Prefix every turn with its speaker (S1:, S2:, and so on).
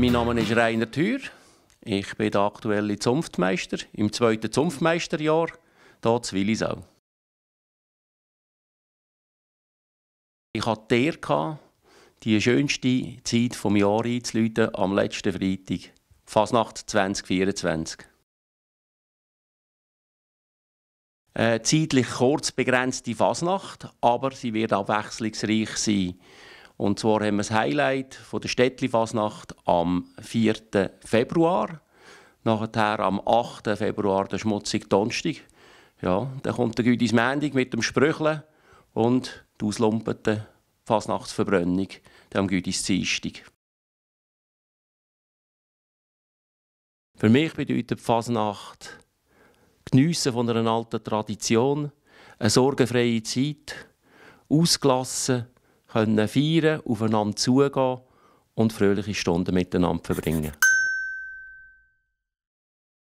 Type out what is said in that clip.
S1: Mein Name ist Rainer Thür. Ich bin der aktuelle Zunftmeister im zweiten Zunftmeisterjahr hier in Willisau. Ich hatte die Ehre, die schönste Zeit des Jahres einzuläuten am letzten Freitag, Fasnacht 2024. Eine zeitlich kurz begrenzte Fasnacht, aber sie wird abwechslungsreich sein. Und zwar haben wir das Highlight von der Städtli-Fasnacht am 4. Februar. Nachher am 8. Februar der schmutzige Donnerstag. Ja, dann kommt der Güdis Mendig mit dem Sprücheln und die auslumpete Fasnachtsverbrennung am Güdis Dienstag. Für mich bedeutet die Fasnacht Geniessen von einer alten Tradition, eine sorgenfreie Zeit, ausgelassen können feiern, aufeinander zugehen und fröhliche Stunden miteinander verbringen.